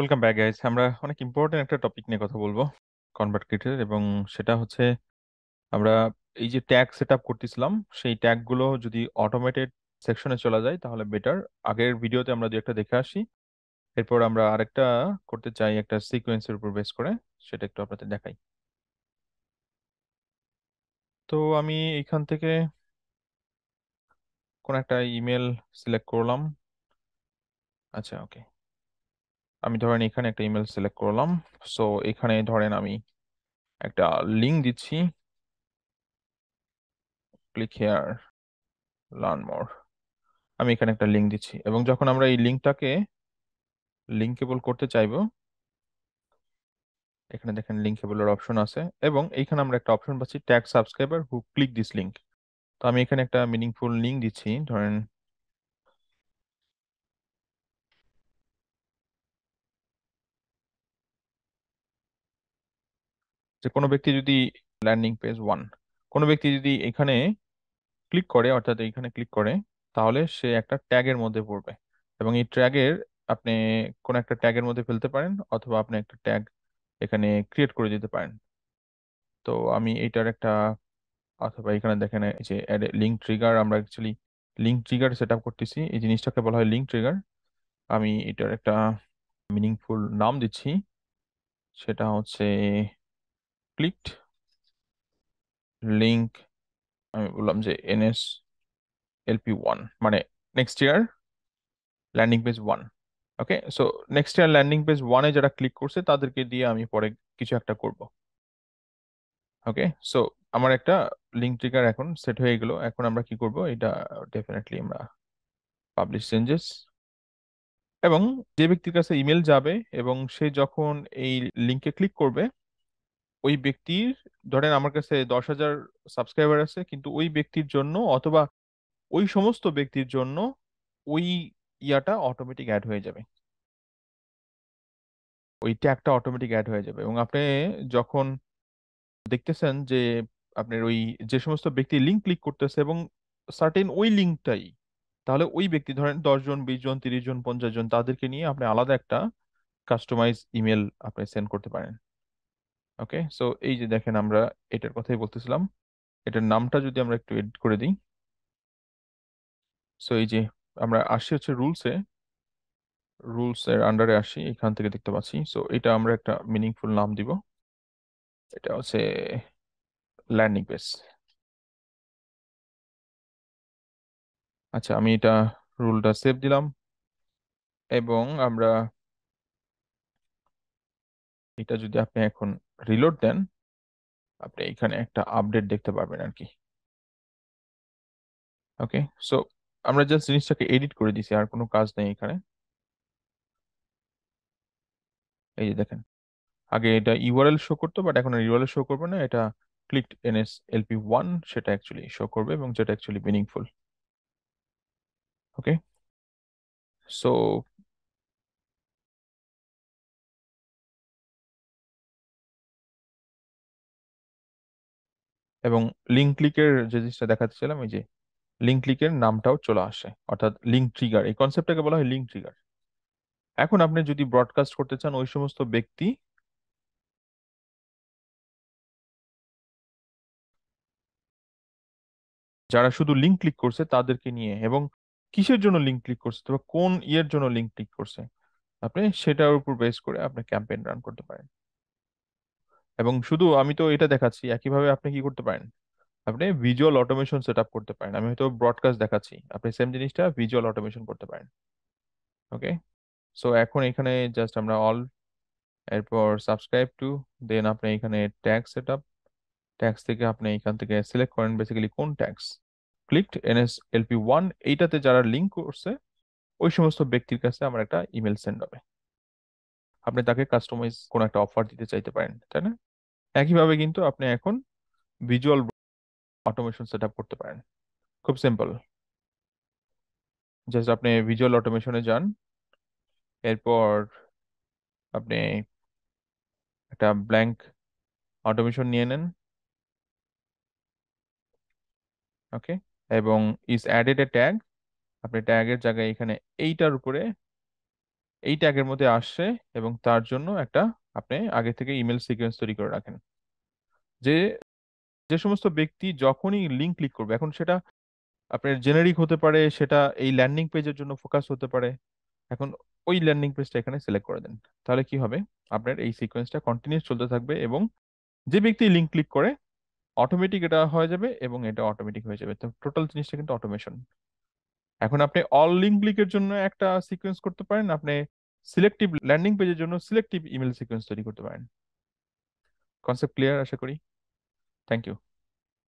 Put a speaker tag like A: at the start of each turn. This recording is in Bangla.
A: ওয়েলকাম ব্যাক গাইস আমরা অনেক ইম্পর্টেন্ট একটা টপিক নিয়ে কথা বলবো কনভার্ট কিটের এবং সেটা হচ্ছে আমরা এই যে ট্যাগ সেট আপ করতেছিলাম সেই ট্যাগগুলো যদি অটোমেটেড সেকশনে চলে যায় তাহলে বেটার আগের ভিডিওতে আমরা দু একটা দেখে আসি এরপর আমরা আরেকটা করতে চাই একটা সিকোয়েন্সের উপর বেস করে সেটা একটু আপনাদের দেখাই তো আমি এখান থেকে কোন একটা ইমেল সিলেক্ট করলাম আচ্ছা ওকে আমি ধরেন এখানে একটা ইমেল সিলেক্ট করলাম সো এখানে ধরেন আমি একটা লিঙ্ক দিচ্ছি ক্লিক হেয়ার লার্ন মোর আমি এখানে একটা লিঙ্ক দিচ্ছি এবং যখন আমরা এই লিঙ্কটাকে লিঙ্কেবল করতে চাইব এখানে দেখেন লিঙ্কেবলের অপশন আছে এবং এখানে আমরা একটা অপশন পাচ্ছি tag subscriber who click this link তো আমি এখানে একটা মিনিংফুল লিঙ্ক দিচ্ছি ধরেন যে কোনো ব্যক্তি যদি ল্যান্ডিং পেজ ওয়ান কোনো ব্যক্তি যদি এখানে ক্লিক করে অর্থাৎ এইখানে ক্লিক করে তাহলে সে একটা ট্যাগের মধ্যে পড়বে এবং এই ট্যাগের আপনি কোনো একটা ট্যাগের মধ্যে ফেলতে পারেন অথবা আপনি একটা ট্যাগ এখানে ক্রিয়েট করে দিতে পারেন তো আমি এইটার একটা অথবা এখানে দেখেন যে লিঙ্ক ট্রিগার আমরা actually link trigger set up করতেছি এই জিনিসটাকে বলা হয় লিঙ্ক ট্রিগার আমি এটার একটা মিনিংফুল নাম দিচ্ছি সেটা হচ্ছে ক্লিকড লিঙ্ক আমি বললাম যে এনএস এলপি ওয়ান মানে next year landing page one okay so next year landing page ওয়ানে যারা ক্লিক করছে তাদেরকে দিয়ে আমি পরে কিছু একটা করব ওকে সো আমার একটা লিঙ্ক ট্রিগার এখন সেট হয়ে গেল এখন আমরা কি করব এটা ডেফিনেটলি আমরা পাবলিশ চেঞ্জেস এবং যে ব্যক্তির কাছে ইমেল যাবে এবং সে যখন এই লিঙ্কে ক্লিক করবে ওই ব্যক্তির ধরেন আমার কাছে দশ হাজার সাবস্ক্রাইবার আছে কিন্তু ওই ব্যক্তির জন্য অথবা ওই সমস্ত ব্যক্তির জন্য ওই ইয়াটা অটোমেটিক অ্যাড হয়ে যাবে ওই ট্যাগটা অটোমেটিক অ্যাড হয়ে যাবে এবং আপনি যখন দেখতেছেন যে আপনার ওই যে সমস্ত ব্যক্তি লিঙ্ক ক্লিক করতেছে এবং সার্টেন ওই লিঙ্কটাই তাহলে ওই ব্যক্তি ধরেন দশজন বিশ জন তিরিশ জন পঞ্চাশ জন তাদেরকে নিয়ে আপনি আলাদা একটা কাস্টমাইজ ইমেল আপনি সেন্ড করতে পারেন ওকে সো এই যে দেখেন আমরা এটার কথাই বলতেছিলাম এটার নামটা যদি আমরা একটু এডিট করে দিই সো এই যে আমরা আসি হচ্ছে রুলসে রুলস এর আন্ডারে আসি এখান থেকে দেখতে পাচ্ছি সো এটা আমরা একটা মিনিংফুল নাম দিব এটা হচ্ছে ল্যান্ডিং পেজ আচ্ছা আমি এটা রুলটা সেভ দিলাম এবং আমরা এটা যদি আপনি এখন রিলোড দেন আপনি এখানে একটা আপডেট দেখতে পাবেন আর কি ওকে সো আমরা জাস্ট জিনিসটাকে এডিট করে দিছি আর কোনো কাজ নেই এখানে এই যে দেখেন আগে এটা ইউআরএল শো করতো বাট এখন ইউআরএল শো করবে না এটা ক্লিকড এস এলপি ওয়ান সেটা অ্যাকচুয়ালি শো করবে এবং যেটা অ্যাকচুয়ালি মিনিংফুল ওকে সো এবং লিঙ্ক ক্লিকের যে জিনিসটা দেখাচ্ছিলাম এই যে লিঙ্ক ক্লিকের নামটাও চলে আসে অর্থাৎ লিঙ্ক ট্রিগার এই কনসেপ্টটাকে বলা হয় লিঙ্ক ট্রিগার এখন আপনি যদি ব্রডকাস্ট করতে চান ওই সমস্ত ব্যক্তি যারা শুধু লিঙ্ক ক্লিক করছে তাদেরকে নিয়ে এবং কিসের জন্য লিঙ্ক ক্লিক করছে অথবা কোন ইয়ের জন্য লিঙ্ক ক্লিক করছে আপনি সেটার উপর বেস করে আপনি ক্যাম্পেইন রান করতে পারেন এবং শুধু আমি তো এটা দেখাচ্ছি একইভাবে আপনি কি করতে পারেন আপনি ভিজুয়াল অটোমেশন সেট আপ করতে পারেন আমি হয়তো ব্রডকাস্ট দেখাচ্ছি আপনি সেম জিনিসটা ভিজুয়াল অটোমেশন করতে পারেন ওকে সো এখন এখানে জাস্ট আমরা অল এরপর সাবস্ক্রাইব টু দেন আপনি এখানে ট্যাক্স সেট আপ ট্যাক্স থেকে আপনি এখান থেকে সিলেক্ট করেন বেসিক্যালি কোন tags clicked NS LP one এইটাতে যারা লিঙ্ক করছে ওই সমস্ত ব্যক্তির কাছে আমার একটা ইমেল সেন্ড হবে আপনি তাকে কাস্টমাইজ কোনো একটা অফার দিতে চাইতে পারেন তাই না একইভাবে কিন্তু আপনি এখন ভিজুয়াল অটোমেশন সেট আপ করতে পারেন খুব সিম্পল জাস্ট আপনি ভিজুয়াল অটোমেশনে যান এরপর আপনি একটা ব্ল্যাঙ্ক অটোমেশন নিয়ে নেন ওকে এবং ইজ অ্যাডেড এ ট্যাগ আপনি ট্যাগের জায়গায় এখানে এইটার উপরে এই ট্যাগের মধ্যে আসছে এবং তার জন্য একটা আপনি আগে থেকে ইমেল সিকোয়েন্স তৈরি করে রাখেন যে যে সমস্ত ব্যক্তি যখনই লিঙ্ক ক্লিক করবে এখন সেটা আপনার জেনারিক হতে পারে সেটা এই ল্যান্ডিং পেজের জন্য ফোকাস হতে পারে এখন ওই ল্যান্ডিং পেজটা এখানে সিলেক্ট করে দেন তাহলে কি হবে আপনার এই সিকোয়েন্সটা কন্টিনিউস চলতে থাকবে এবং যে ব্যক্তি লিঙ্ক ক্লিক করে অটোমেটিক এটা হয়ে যাবে এবং এটা অটোমেটিক হয়ে যাবে তো টোটাল জিনিসটা কিন্তু অটোমেশন এখন আপনি অল লিঙ্ক ক্লিকের জন্য একটা সিকোয়েন্স করতে পারেন আপনি সিলেক্টিভ ল্যান্ডিং পেজের জন্য সিলেক্টিভ ইমেল সিকোয়েন্স তৈরি করতে পারেন কনসেপ্ট ক্লিয়ার আশা করি থ্যাংক ইউ